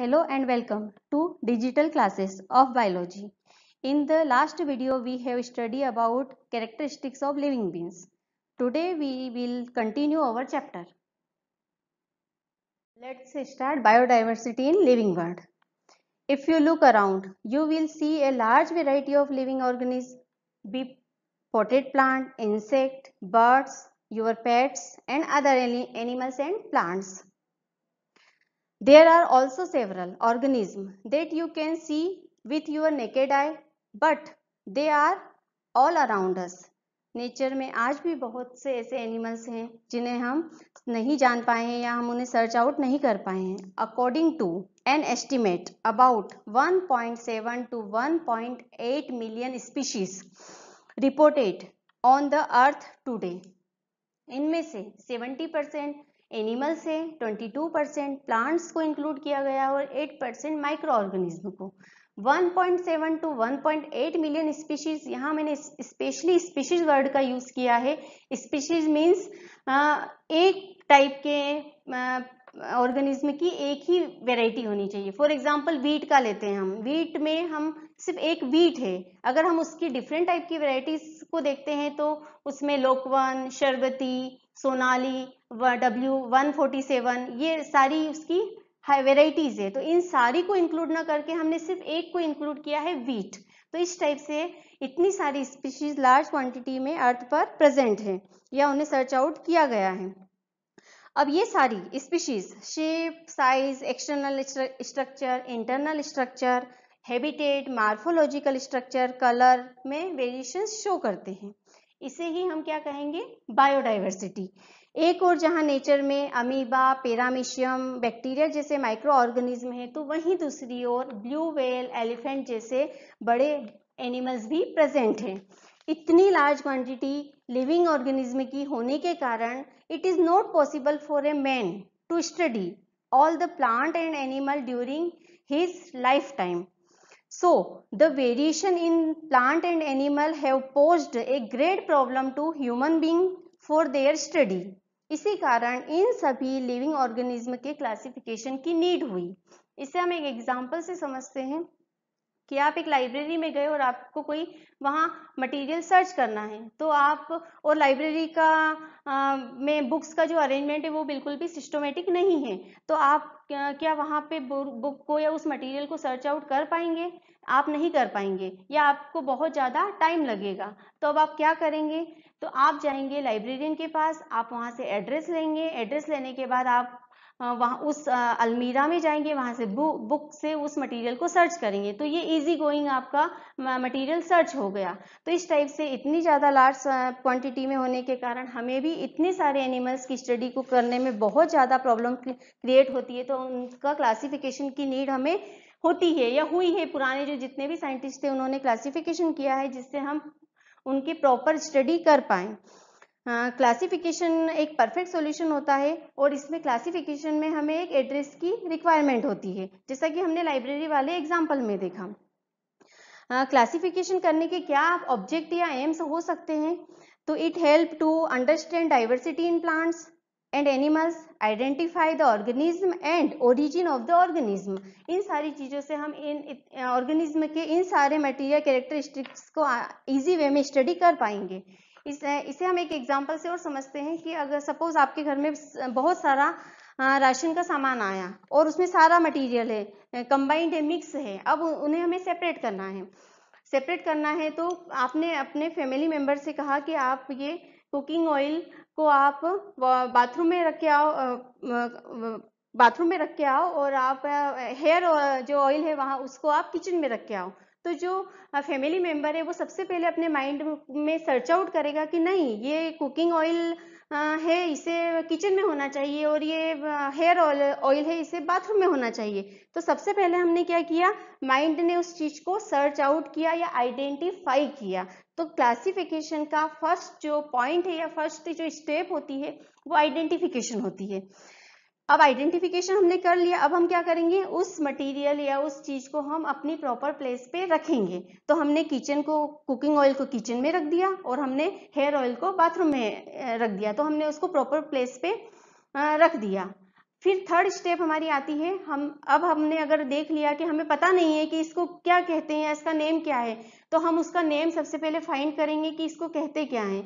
Hello and welcome to digital classes of biology. In the last video we have studied about characteristics of living beings. Today we will continue our chapter. Let's start biodiversity in living world. If you look around you will see a large variety of living organisms be potted plant, insect, birds, your pets and other animals and plants. There are also several organisms that you can see with your naked eye but they are all around us. Nature में आज भी बहुत से ऐसे animals हैं जिन्हें हम नहीं जान पाए हैं या हम उन्हें सर्च आउट नहीं कर पाए हैं according to an estimate about 1.7 to 1.8 million species reported on the earth today इनमें से 70 परसेंट एनिमल से 22 परसेंट प्लांट्स को इंक्लूड किया गया और 8 परसेंट माइक्रो ऑर्गेनिज्म को 1.7 टू 1.8 मिलियन स्पीशीज यहाँ मैंने स्पेशली स्पीशीज वर्ड का यूज़ किया है स्पीशीज मीन्स एक टाइप के ऑर्गेनिज्म की एक ही वैरायटी होनी चाहिए फॉर एग्जाम्पल वीट का लेते हैं हम वीट में हम सिर्फ एक वीट है अगर हम उसकी डिफरेंट टाइप की वेराइटीज को देखते हैं तो उसमें Lokwan Sharbati Sonali W one forty seven ये सारी उसकी वेराइटीज़ है तो इन सारी को इंक्लूड ना करके हमने सिर्फ एक को इंक्लूड किया है वीट तो इस टाइप से इतनी सारी स्पीशीज लार्ज क्वांटिटी में अर्थ पर प्रेजेंट है या उन्हें सर्च आउट किया गया है अब ये सारी species shape size external structure internal structure habitat morphological structure colour में वेरिएशन शो करते हैं इसे ही हम क्या कहेंगे बायोडाइवर्सिटी एक और जहां नेचर में अमीबा पेरामिशियम बैक्टीरिया जैसे माइक्रो ऑर्गेनिज्म है तो वहीं दूसरी ओर ब्लू वेल एलिफेंट जैसे बड़े एनिमल्स भी प्रेजेंट हैं इतनी लार्ज क्वांटिटी लिविंग ऑर्गेनिज्म की होने के कारण it is not possible for a man to study all the plant and animal during his life time so the variation in plant and animal have posed a great problem to human being for their study इसी कारण इन सभी living organism के classification की need हुई इसे हम एक एग्जाम्पल से समझते हैं कि आप एक लाइब्रेरी में गए और आपको कोई वहाँ मटेरियल सर्च करना है तो आप और लाइब्रेरी का आ, में बुक्स का जो अरेंजमेंट है वो बिल्कुल भी सिस्टोमेटिक नहीं है तो आप क्या, क्या वहाँ पे बुक को या उस मटेरियल को सर्च आउट कर पाएंगे आप नहीं कर पाएंगे या आपको बहुत ज़्यादा टाइम लगेगा तो अब आप क्या करेंगे तो आप जाएंगे लाइब्रेरियन के पास आप वहाँ से एड्रेस लेंगे एड्रेस लेने के बाद आप वहाँ उस अलमीरा में जाएंगे वहाँ से बुक बुक से उस मटेरियल को सर्च करेंगे तो ये इजी गोइंग आपका मटेरियल सर्च हो गया तो इस टाइप से इतनी ज़्यादा लार्ज क्वांटिटी में होने के कारण हमें भी इतने सारे एनिमल्स की स्टडी को करने में बहुत ज़्यादा प्रॉब्लम क्रिएट होती है तो उनका क्लासिफिकेशन की नीड हमें होती है या हुई है पुराने जो जितने भी साइंटिस्ट थे उन्होंने क्लासिफिकेशन किया है जिससे हम उनकी प्रॉपर स्टडी कर पाएँ क्लासिफिकेशन हाँ, एक परफेक्ट सॉल्यूशन होता है और इसमें क्लासिफिकेशन में हमें एक एड्रेस की रिक्वायरमेंट होती है जैसा कि हमने लाइब्रेरी वाले एग्जाम्पल में देखा क्लासिफिकेशन हाँ, uh, करने के क्या ऑब्जेक्ट या एम्स हो सकते हैं तो it help to understand diversity in plants and animals identify the organism and origin of the organism इन सारी चीज़ों से हम इन ऑर्गेनिज्म के इन सारे मटीरियल कैरेक्टरिस्टिक्स को इजी वे में स्टडी कर पाएंगे इसे इसे हम एक एग्जाम्पल से और समझते हैं कि अगर सपोज आपके घर में बहुत सारा राशन का सामान आया और उसमें सारा मटेरियल है कंबाइंड है मिक्स है अब उन्हें हमें सेपरेट करना है सेपरेट करना है तो आपने अपने फैमिली मेम्बर से कहा कि आप ये कुकिंग ऑयल को आप बाथरूम में रख के आओ बाथरूम में रख के आओ और आप हेयर जो ऑयल है वहाँ उसको आप किचन में रख के आओ तो जो फैमिली मेम्बर है वो सबसे पहले अपने माइंड में सर्च आउट करेगा कि नहीं ये कुकिंग ऑयल है इसे किचन में होना चाहिए और ये हेयर ऑयल ऑयल है इसे बाथरूम में होना चाहिए तो सबसे पहले हमने क्या किया माइंड ने उस चीज़ को सर्च आउट किया या आइडेंटिफाई किया तो क्लासिफिकेशन का फर्स्ट जो पॉइंट है या फर्स्ट जो स्टेप होती है वो आइडेंटिफिकेशन होती है अब आइडेंटिफिकेशन हमने कर लिया अब हम क्या करेंगे उस मटेरियल या उस चीज को हम अपनी प्रॉपर प्लेस पे रखेंगे तो हमने किचन को कुकिंग ऑयल को किचन में रख दिया और हमने हेयर ऑयल को बाथरूम में रख दिया तो हमने उसको प्रॉपर प्लेस पे रख दिया फिर थर्ड स्टेप हमारी आती है हम अब हमने अगर देख लिया कि हमें पता नहीं है कि इसको क्या कहते हैं इसका नेम क्या है तो हम उसका नेम सबसे पहले फाइंड करेंगे कि इसको कहते क्या है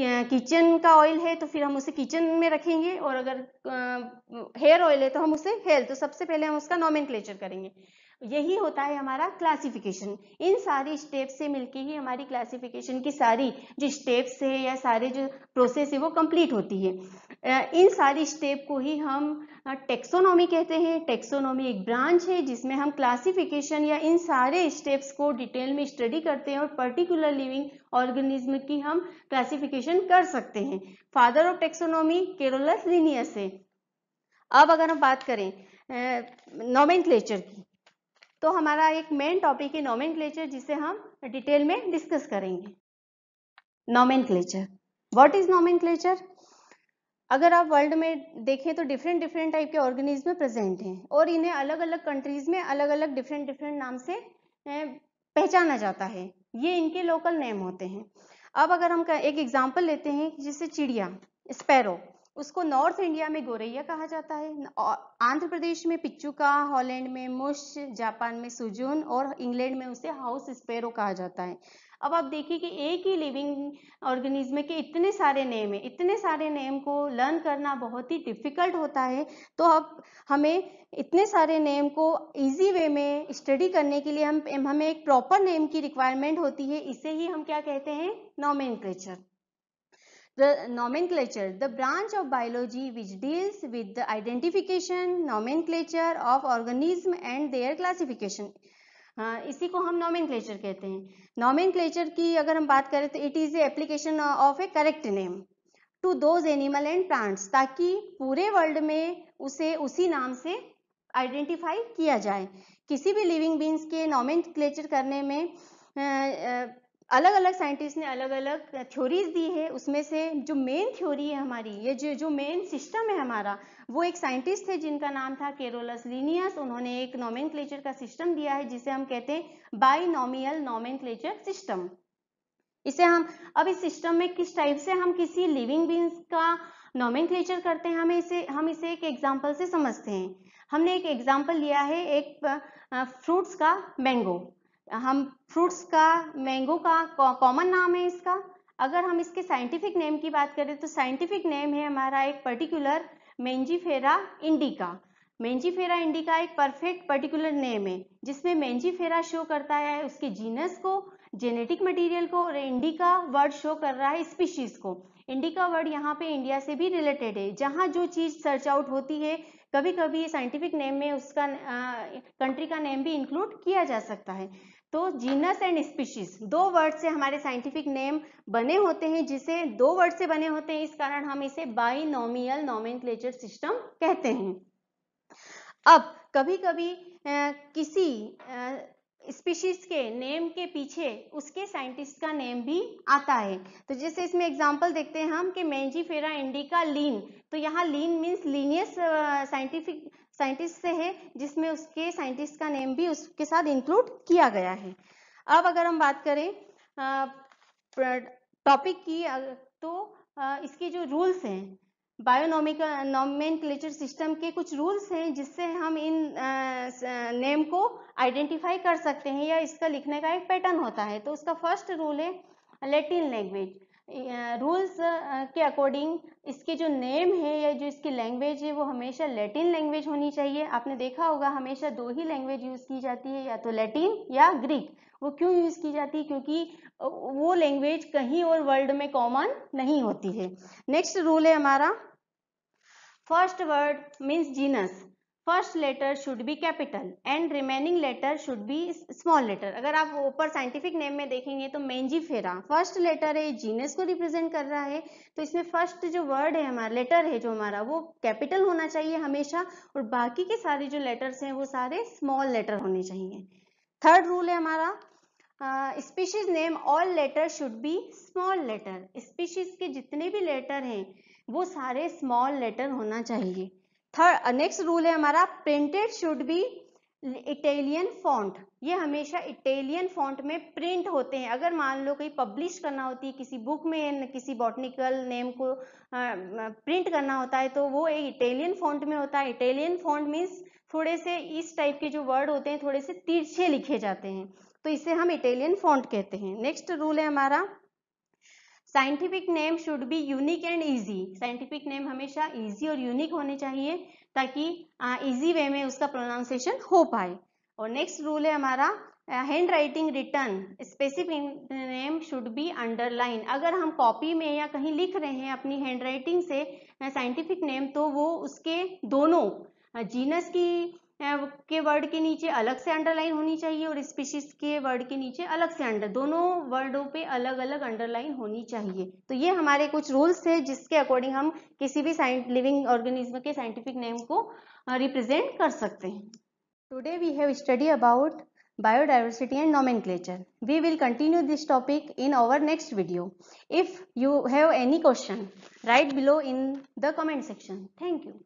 किचन का ऑयल है तो फिर हम उसे किचन में रखेंगे और अगर हेयर ऑयल है तो हम उसे हेयर तो सबसे पहले हम उसका नॉमिन करेंगे यही होता है हमारा क्लासिफिकेशन इन सारी स्टेप से मिलके ही हमारी क्लासिफिकेशन की सारी जो स्टेप्स है या सारे जो प्रोसेस है वो कंप्लीट होती है इन सारी स्टेप को ही हम टेक्सोनॉमी कहते हैं टेक्सोनॉमी एक ब्रांच है जिसमें हम क्लासिफिकेशन या इन सारे स्टेप्स को डिटेल में स्टडी करते हैं और पर्टिकुलर लिविंग ऑर्गेनिज्म की हम क्लासिफिकेशन कर सकते हैं father of taxonomy Carolus Linnaeus है अब अगर हम बात करें नॉमेन की तो हमारा एक मेन टॉपिक है नॉमेन जिसे हम डिटेल में डिस्कस करेंगे nomen what what is nomen अगर आप वर्ल्ड में देखें तो डिफरेंट डिफरेंट टाइप के ऑर्गेनिज्म प्रेजेंट हैं और इन्हें अलग अलग कंट्रीज में अलग अलग डिफरेंट डिफरेंट नाम से पहचाना जाता है ये इनके लोकल नेम होते हैं अब अगर हम एक एग्जाम्पल लेते हैं जैसे चिड़िया स्पैरो उसको नॉर्थ इंडिया में गोरैया कहा जाता है आंध्र प्रदेश में पिचुका हॉलैंड में मुश जापान में सुजून और इंग्लैंड में उसे हाउस स्पेरो कहा जाता है अब आप देखिए कि एक ही लिविंग ऑर्गेनिज्म के इतने सारे नेम है इतने सारे नेम को लर्न करना बहुत ही डिफिकल्ट होता है तो अब हमें इतने सारे नेम को इजी वे में स्टडी करने के लिए हम हमें एक प्रॉपर नेम की रिक्वायरमेंट होती है इसे ही हम क्या कहते हैं nomen the nomenclature the branch of biology which deals with the identification nomenclature of organism and their classification हाँ, इसी को हम नॉमेंक्लेचर कहते हैं नॉमेंक्लेचर की अगर हम बात करें तो it is application of a correct name to those animal and plants ताकि पूरे वर्ल्ड में उसे उसी नाम से आइडेंटिफाई किया जाए किसी भी लिविंग बींग्स के नॉमिन क्लेचर करने में अलग अलग साइंटिस्ट ने अलग अलग थ्योरीज दी है उसमें से जो मेन थ्योरी है हमारी ये जो जो मेन सिस्टम है हमारा वो एक साइंटिस्ट थे जिनका नाम था केरोलस लीनियस उन्होंने एक नॉमिन का सिस्टम दिया है जिसे हम कहते हैं बाइनोमियल नॉमेन सिस्टम इसे हम अब इस सिस्टम में किस टाइप से हम किसी लिविंग बींग्स का नॉमिन करते हैं हमें इसे हम इसे एक एग्जाम्पल से समझते हैं हमने एक एग्जाम्पल लिया है एक फ्रूट्स का मैंगो हम फ्रूट्स का मैंगो का कॉमन नाम है इसका अगर हम इसके साइंटिफिक नेम की बात करें तो साइंटिफिक नेम है हमारा एक particular Mangifera indica Mangifera indica एक परफेक्ट पर्टिकुलर नेम है जिसमें मेंजीफेरा शो करता है उसके जीनस को जेनेटिक मटेरियल को और इंडिका वर्ड शो कर रहा है स्पीशीज को इंडिका वर्ड यहाँ पे इंडिया से भी रिलेटेड है जहाँ जो चीज़ सर्च आउट होती है कभी कभी साइंटिफिक नेम में उसका कंट्री का नेम भी इंक्लूड किया जा सकता है तो जीनस एंड स्पीशीज दो वर्ड से हमारे साइंटिफिक नेम बने होते हैं जिसे दो वर्ड से बने होते हैं इस कारण हम इसे बाइनोमियल नॉमेनक्लेचर सिस्टम कहते हैं अब कभी कभी आ, किसी आ, स्पीशीज के नेम के पीछे उसके साइंटिस्ट का नेम भी आता है तो जैसे इसमें एग्जांपल देखते हैं हम कि मैंजीफेरा इंडिका लीन तो यहाँ Linn means Linnaeus scientific scientist से है जिसमें उसके साइंटिस्ट का नेम भी उसके साथ इंक्लूड किया गया है अब अगर हम बात करें टॉपिक की तो इसके जो रूल्स हैं बायोनॉमिक नॉमेन सिस्टम के कुछ रूल्स हैं जिससे हम इन नेम को आइडेंटिफाई कर सकते हैं या इसका लिखने का एक पैटर्न होता है तो उसका फर्स्ट रूल है लेटिन लैंग्वेज रूल्स के अकॉर्डिंग इसके जो नेम है या जो इसकी लैंग्वेज है वो हमेशा लैटिन लैंग्वेज होनी चाहिए आपने देखा होगा हमेशा दो ही लैंग्वेज यूज़ की जाती है या तो लैटिन या ग्रीक वो क्यों यूज़ की जाती है क्योंकि वो लैंग्वेज कहीं और वर्ल्ड में कॉमन नहीं होती है नेक्स्ट रूल है हमारा first word means genus first letter should be capital and remaining letter should be small letter अगर आप ऊपर साइंटिफिक नेम में देखेंगे तो मेंजी फेरा फर्स्ट लेटर है जीनस को रिप्रेजेंट कर रहा है तो इसमें फर्स्ट जो वर्ड है हमारा लेटर है जो हमारा वो कैपिटल होना चाहिए हमेशा और बाकी के सारे जो लेटर्स हैं वो सारे स्मॉल लेटर होने चाहिए थर्ड रूल है हमारा species name all letter should be small letter species के जितने भी लेटर हैं वो सारे स्मॉल लेटर होना चाहिए थर्ड नेक्स्ट रूल है हमारा printed should be Italian font ये हमेशा इटेलियन फॉन्ट में प्रिंट होते हैं अगर मान लो कहीं पब्लिश करना होती है किसी बुक में किसी बॉटनिकल नेम को प्रिंट करना होता है तो वो एक इटेलियन फॉन्ट में होता है इटेलियन फॉन्ट मीन्स थोड़े से इस टाइप के जो वर्ड होते हैं थोड़े से तिरछे लिखे जाते हैं तो इसे हम इटेलियन फॉन्ट कहते हैं नेक्स्ट रूल है हमारा scientific name should be unique and easy scientific name हमेशा ईजी और यूनिक होने चाहिए ताकि ईजी वे में उसका प्रोनाउंसिएशन हो पाए और नेक्स्ट रूल है हमारा hand writing written specific name should be underline अगर हम कॉपी में या कहीं लिख रहे हैं अपनी हैंड राइटिंग से साइंटिफिक नेम तो वो उसके दोनों जीनस की के वर्ड के नीचे अलग से अंडरलाइन होनी चाहिए और स्पीशीज के वर्ड के नीचे अलग से अंडर दोनों वर्डों पे अलग अलग अंडरलाइन होनी चाहिए तो ये हमारे कुछ रूल्स है जिसके अकॉर्डिंग हम किसी भी लिविंग ऑर्गेनिज्म के साइंटिफिक नेम को रिप्रेजेंट कर सकते हैं today we have study about biodiversity and nomenclature we will continue this topic in our next video if you have any question write below in the comment section thank you